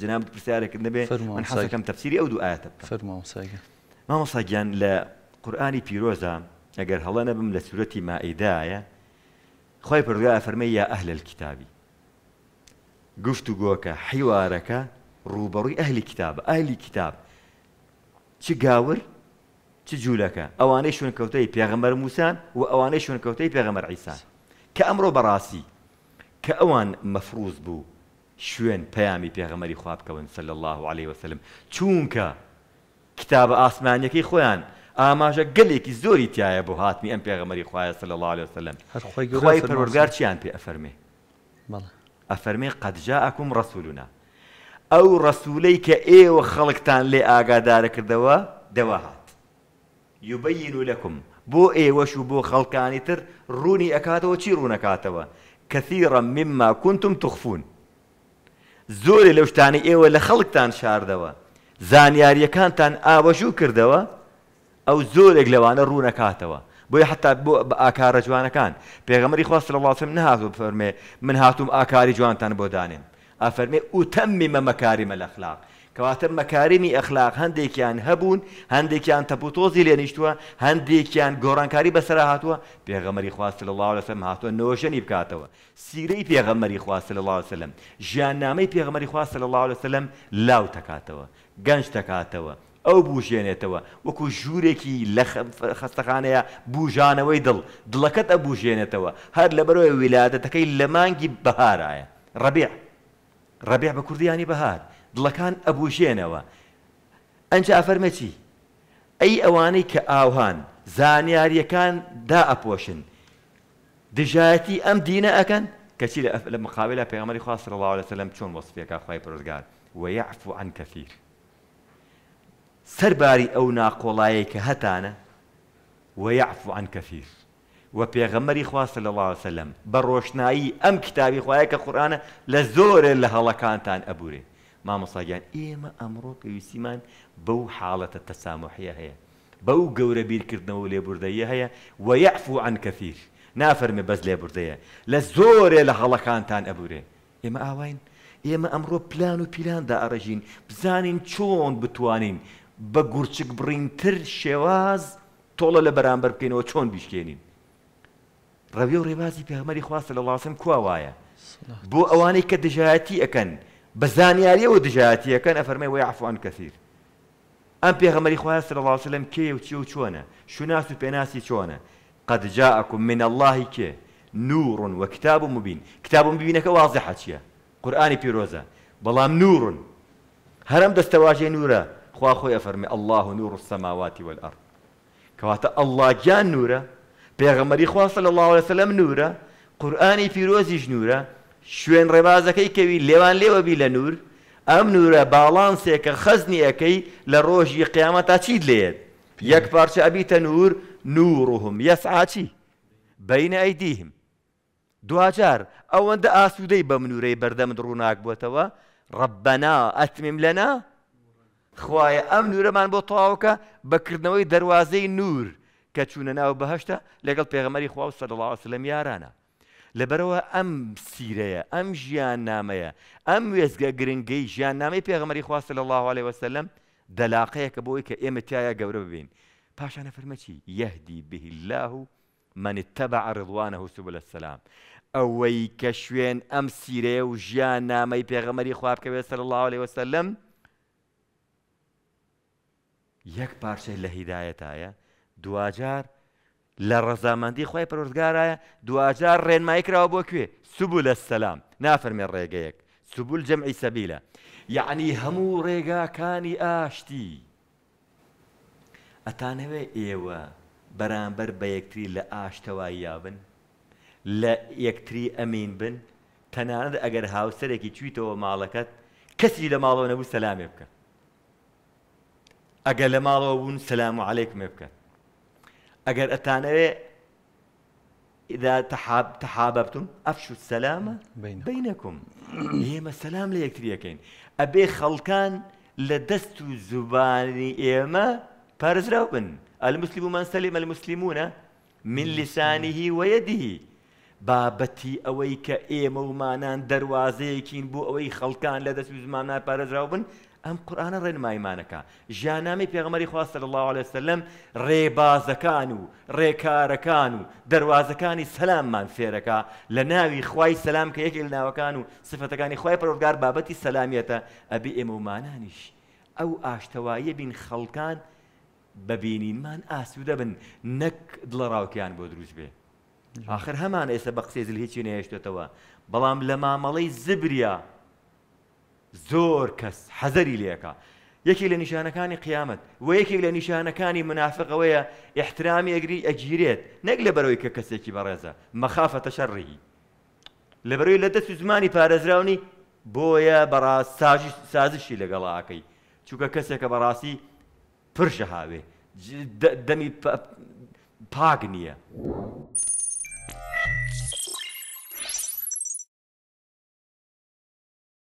جناب برسالك النبي من حسكم تفسيري أو دعاية فرما مصيقة ما مصيقة لا قرآن بيروزا أقر هلا نبم لسورة ما إداية خواهي برغاء فرمي يا أهل الكتاب قفتو قوك حوارك روبروي أهل الكتاب أهل الكتاب چه قاور چه جولك أواني شون كوتي بيغمر موسى وأواني شون كوتي بيغمر عيسى كأمرو براسي كأوان مفروض بو شوێن پەیامی پێغەمەری خوابکەون سل الله عليه وسلم چونکە کتاب ئاسمانیەکەی خۆیان ئاماژە گەلێکی زۆری تایە بۆ هاتمی ئەم پێغەمەری خوایە سل الله عليه وسلم خی پەروەرگار چیان پێ ئەفەرمێ ئەفەرمێ قەتجاکم ڕسوولنا ئەو ڕسوولەی کە ئێوە خەڵکتان لێ ئاگادارە کردەوە دەوە هات یوبەین و لەکم بۆ ئێوەش و بۆ خەڵکانی تر ڕوونی ئەکاتەوە چی ڕوونەکاتەوە کەثیڕە مما كنتم تخفون زۆرێ لەو شتانی ئێوە لە خەڵکتان شاردەوە زانیاریەکانتان ئاوەژوو کردەوە ئەو زۆرێک لەوانە ڕوونەکاتەوە بۆی حتا بۆ بە ئاکارە جوانەکان پێغەمەری خواست لە وڵاتم نهات و فەرمێ من هاتووم ئاکاری جوانتان بۆ دانێن ئافەرمێ ئوتەممی مەمەکاری مەلەخلاق کەواتە مەکارمی ئەخلاق هەندێکیان هەبوون هەندێکیان تەپوتۆزی لێنیشتووە هەندێکیان گۆڕانکاری بەسرە هاتووە پێغەمەری خواست لە الله لەسم هاتووە نۆژەنی بکاتەوە سیرەی پێغەمەری خواست لە الله سلم ژیاننامەی پێغەمەری خواست لە الله سلم لاو تکاتەوە گەنج تکاتەوە ئەو بژێنێتەوە وەکو ژوورێکی لە خستەخانەیە بژانەوەی دڵ دڵەکەت ئەبژێنێتەوە هەر لە بەرەوەی ویلادەتەکەی لە مانگی بەهارایە ڕبیع ڕبیع بە کوردیانی بەهار دڵەکان ئەبوژێنەوە ئەنج ئەفەرمەچی ئەی ئەوانەی کە ئاوهان زانیاریەکان دا ئەپۆشن دژایەتی ئەم دینە ئەەکەن کەچی لە مقابلە پێغمەری خواست ڕڵاو لەسە لەم چۆن وەسفێکە خی پرۆزگار و یعفو عن کەفیر سەرباری ئەو ناقۆڵایە کە هەتانە و یعفو عن کەفیر و پێغەمەری خواستە لە لاوەسە لەم بە ڕۆشنایی ئەم کتابی خوایە کە قورآانە لە زۆرێ لە هەڵەکانتان ئەبورێ مامۆساگیان ئێمە ئەمڕۆ پێویستیمان بەو حاڵەتە تەسامحە هەیە بەو گەورە بیرکردنەوە لێبوردەیە هەیە و یعفو عن کەفیر نافەرمێ بەس لێبوردەیە لە زۆرێ لە هەڵەکانتان ئەبورێ ئێمە ئاواین ئێمە ئەمڕۆ پلان و پیلاندا ئەڕژین بزانین چۆن بتوانین بە گورچک بڕینتر شێواز تۆڵە لە بەرامبەر بکەینەوە چۆن بیشکێنین ڕەوی و ڕێبازی پێمەری خواستە لە لاسم کواوایە بۆ ئەوانەی کە دژایەتی ئەەکەن بە زانیاریەوە كان افرمي ويعفو عن كثير ام پێغەمەری خويا صلى الله عليه وسلم كي وتشو تشونا شو ناس بيناسي تشونا قد جاءكم من الله كي نور وكتاب مبين كتاب مبين واضحة چيا قرآن بيروزا بلام نور هرم دستواجه نورا خوا خويا أفرمي الله نور السماوات والأرض كواتا الله جان نورا پیغمبري خويا صلى الله عليه وسلم نورا قرآني فيروزي نورا شوێن ڕێبازەکەی کەوی لێوان لێوە بی لە نور ئەم نورە باڵانسێکە خەزنی ئەەکەی لە ڕۆژی قیامەت تا چیت لێت یەک پارچە ئەبیتە نور نورهم یەسعاچی بەینە ئەیدیهم دوجار ئەوەندە ئاسوودەی بە منورەی بەردەمت ڕووناک بووتەوە ڕبنا ئەتمیم لەنا خوایە ئەم نورەمان بۆ تەواوکە بەکردنەوەی دەواازەی نور کە چوونە ناو بەهشتا لەگەڵ پێغەمەری خوا و سەدەڵاوسلم یارانە لەبەرەوە ئەم سیرەیە ئەم ژیان نامەیە ئەم وێزگە گرنگەی ژیان نامی پێغمەری خواستە لە الله عليه وسلم دەلاقەیە کە بۆی کە ئێمە تایە گەورە ببین پاشانە فەرمەچی یەهدی بهله و منتەبع ڕضوانە هوسوب لە سەسلام ئەوەی کە شوێن ئەم سیرەیە و ژیان نامەی پێغەمەری خوابکەوێت سەر الله عليه وسلم یەک پارچەی لە هیدایەتایە دوجار لە ڕەزامەندی خی پرۆزگارایە دوجار ڕێنمایی کراوە بۆ کوێ سوبوو لە سەسلام نافەرمێ ڕێگەیەک سوبول جەمعی سەبیلە یعنی هەموو ڕێگاکانی ئاشتی ئەتانەوێ ئێوە بەرامبەر بە یەکتری لە ئاشتەوای یابن لە یەکتری ئەمین بن تەنانەت ئەگەر هاوسەرێکی چیتەوە ماڵەکەت کەسی لە ماڵەوە نەبوو سەلامێ بکە ئەگەر لە ماڵەوە بوون سەسلام و عیکمێ بکەن اگر ئەتانەوێ إذا تحاب تحاببتم أفشوا السلام بينكم, بينكم. هي ما السلام ليكتريكين أبي خلقان لدست زباني إيما بارز روبن المسلم من سلم المسلمون من لسانه ويده بابتي اويك ايما ومانان دروازيكين بو اوي خەڵکان لدست زمانا بارز روبن ئەم قورآانە ڕێنمایمانەکە ژیانامی پێغمەری خواستە الله عليه سلم ڕێبازەکان و ڕێکارەکان و دەواازەکانی سەلاممان فێرەکە لە ناوی خی سەسلام کە یەکی لە ناوەکان و سفەتەکانی خی پرۆگار بابەتی سەلامیەتە ئەبی ئێمەمانانیش ئەو ئاشتەوایە بین خەڵکان ببینینمان ئاسوودە بن نەک دڵەڕاوکیان بۆ دروست بێ آخر هەمان ئێستا بە قسێ زل هیچی نێشتێتەوە بەڵام لە مامەڵەی زبرە زۆر کەس حەزەری لێکە یەکی لە نیشانەکانی قیامەت و یەکێک لە نیشانەکانی منافقەوەیە احترامی ئەگری ئەگیرێت نەک لە بەرەوەی کە کەسێکی بەڕێزە مەخافەتە شەڕی لە بەرەوەی لە دەست و زمانی پارێزراونی بۆیە بەڕاست سازشی لەگەڵاکەی چووکە کەسێکە بەڕاستی پرشە هاوێ دەمی پاک نییە.